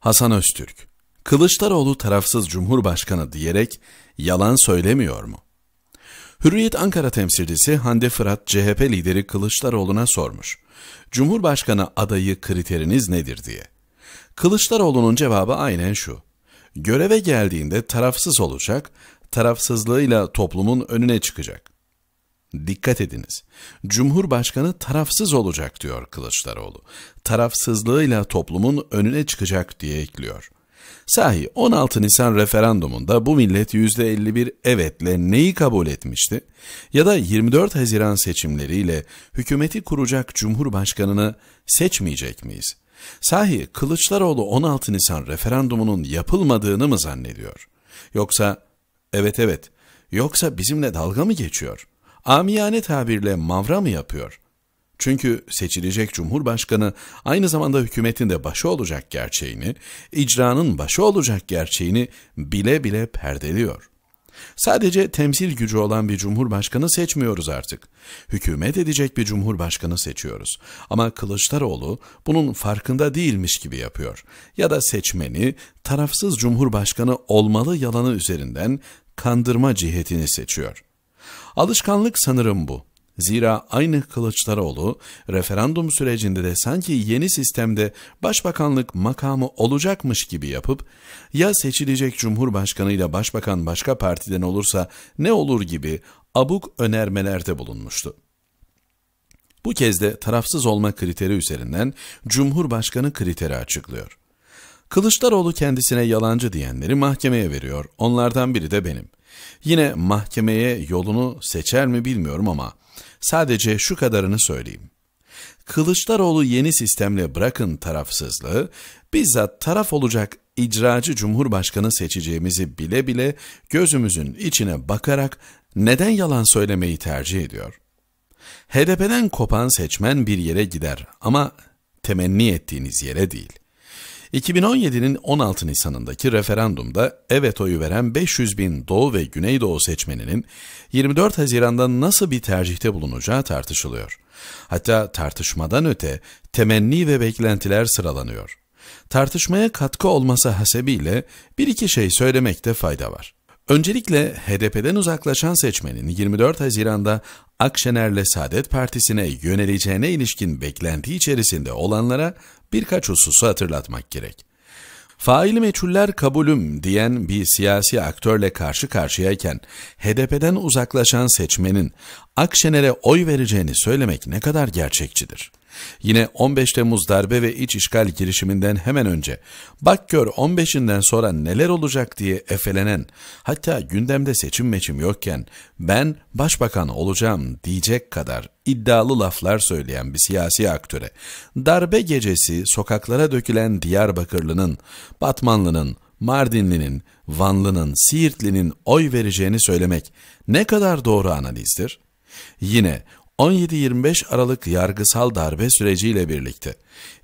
Hasan Öztürk, Kılıçdaroğlu tarafsız cumhurbaşkanı diyerek yalan söylemiyor mu? Hürriyet Ankara temsilcisi Hande Fırat, CHP lideri Kılıçdaroğlu'na sormuş. Cumhurbaşkanı adayı kriteriniz nedir diye. Kılıçdaroğlu'nun cevabı aynen şu. Göreve geldiğinde tarafsız olacak, tarafsızlığıyla toplumun önüne çıkacak. Dikkat ediniz. Cumhurbaşkanı tarafsız olacak diyor Kılıçdaroğlu. Tarafsızlığıyla toplumun önüne çıkacak diye ekliyor. Sahi 16 Nisan referandumunda bu millet %51 evetle neyi kabul etmişti? Ya da 24 Haziran seçimleriyle hükümeti kuracak Cumhurbaşkanını seçmeyecek miyiz? Sahi Kılıçdaroğlu 16 Nisan referandumunun yapılmadığını mı zannediyor? Yoksa evet evet yoksa bizimle dalga mı geçiyor?'' amiyane tabirle mavra mı yapıyor? Çünkü seçilecek cumhurbaşkanı aynı zamanda hükümetin de başı olacak gerçeğini, icranın başı olacak gerçeğini bile bile perdeliyor. Sadece temsil gücü olan bir cumhurbaşkanı seçmiyoruz artık. Hükümet edecek bir cumhurbaşkanı seçiyoruz. Ama Kılıçdaroğlu bunun farkında değilmiş gibi yapıyor. Ya da seçmeni tarafsız cumhurbaşkanı olmalı yalanı üzerinden kandırma cihetini seçiyor. Alışkanlık sanırım bu. Zira aynı Kılıçdaroğlu referandum sürecinde de sanki yeni sistemde başbakanlık makamı olacakmış gibi yapıp ya seçilecek cumhurbaşkanı ile başbakan başka partiden olursa ne olur gibi abuk önermelerde bulunmuştu. Bu kez de tarafsız olma kriteri üzerinden Cumhurbaşkanı kriteri açıklıyor. Kılıçdaroğlu kendisine yalancı diyenleri mahkemeye veriyor. Onlardan biri de benim. Yine mahkemeye yolunu seçer mi bilmiyorum ama sadece şu kadarını söyleyeyim. Kılıçdaroğlu yeni sistemle bırakın tarafsızlığı, bizzat taraf olacak icracı cumhurbaşkanı seçeceğimizi bile bile gözümüzün içine bakarak neden yalan söylemeyi tercih ediyor? HDP'den kopan seçmen bir yere gider ama temenni ettiğiniz yere değil.'' 2017'nin 16 Nisan'ındaki referandumda evet oyu veren 500 bin Doğu ve Güneydoğu seçmeninin 24 Haziran'da nasıl bir tercihte bulunacağı tartışılıyor. Hatta tartışmadan öte temenni ve beklentiler sıralanıyor. Tartışmaya katkı olması hasebiyle bir iki şey söylemekte fayda var. Öncelikle HDP'den uzaklaşan seçmenin 24 Haziran'da Akşener'le Saadet Partisi'ne yöneleceğine ilişkin beklenti içerisinde olanlara birkaç hususu hatırlatmak gerek. Faili meçhuller kabulüm diyen bir siyasi aktörle karşı karşıyayken HDP'den uzaklaşan seçmenin Akşener'e oy vereceğini söylemek ne kadar gerçekçidir? Yine 15 Temmuz darbe ve iç işgal girişiminden hemen önce bak gör 15'inden sonra neler olacak diye efelenen hatta gündemde seçim meçim yokken ben başbakan olacağım diyecek kadar iddialı laflar söyleyen bir siyasi aktöre darbe gecesi sokaklara dökülen Diyarbakırlı'nın, Batmanlı'nın, Mardinli'nin, Vanlı'nın, Siirtli'nin oy vereceğini söylemek ne kadar doğru analizdir? Yine 17-25 Aralık yargısal darbe süreciyle birlikte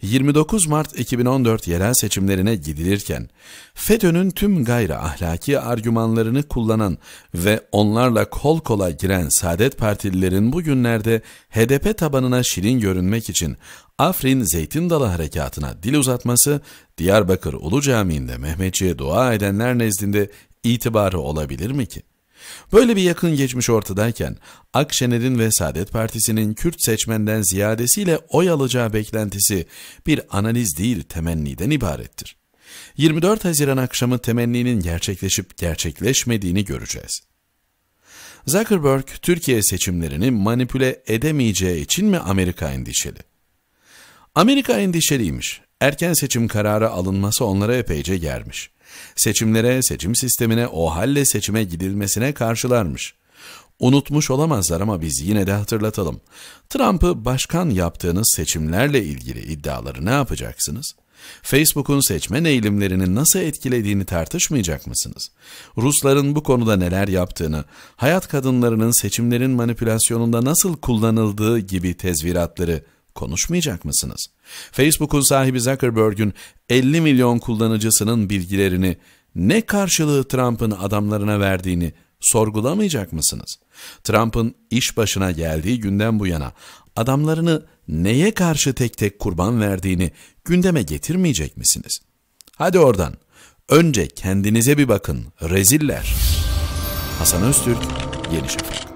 29 Mart 2014 yerel seçimlerine gidilirken FETÖ'nün tüm gayri ahlaki argümanlarını kullanan ve onlarla kol kola giren Saadet Partililerin bugünlerde HDP tabanına şirin görünmek için Afrin Zeytin Dalı Harekatı'na dil uzatması Diyarbakır Ulu Camii'nde Mehmetçi'ye dua edenler nezdinde itibarı olabilir mi ki? Böyle bir yakın geçmiş ortadayken Akşener'in ve Saadet Partisi'nin Kürt seçmenden ziyadesiyle oy alacağı beklentisi bir analiz değil temenniden ibarettir. 24 Haziran akşamı temenninin gerçekleşip gerçekleşmediğini göreceğiz. Zuckerberg Türkiye seçimlerini manipüle edemeyeceği için mi Amerika endişeli? Amerika endişeliymiş. Erken seçim kararı alınması onlara epeyce germiş. Seçimlere, seçim sistemine, o halle seçime gidilmesine karşılarmış. Unutmuş olamazlar ama biz yine de hatırlatalım. Trump'ı başkan yaptığınız seçimlerle ilgili iddiaları ne yapacaksınız? Facebook'un seçmen eğilimlerini nasıl etkilediğini tartışmayacak mısınız? Rusların bu konuda neler yaptığını, hayat kadınlarının seçimlerin manipülasyonunda nasıl kullanıldığı gibi tezviratları konuşmayacak mısınız? Facebook'un sahibi Zuckerberg'ün 50 milyon kullanıcısının bilgilerini ne karşılığı Trump'ın adamlarına verdiğini sorgulamayacak mısınız? Trump'ın iş başına geldiği günden bu yana adamlarını neye karşı tek tek kurban verdiğini gündeme getirmeyecek misiniz? Hadi oradan. Önce kendinize bir bakın. Reziller. Hasan Öztürk, Yeni Şafak.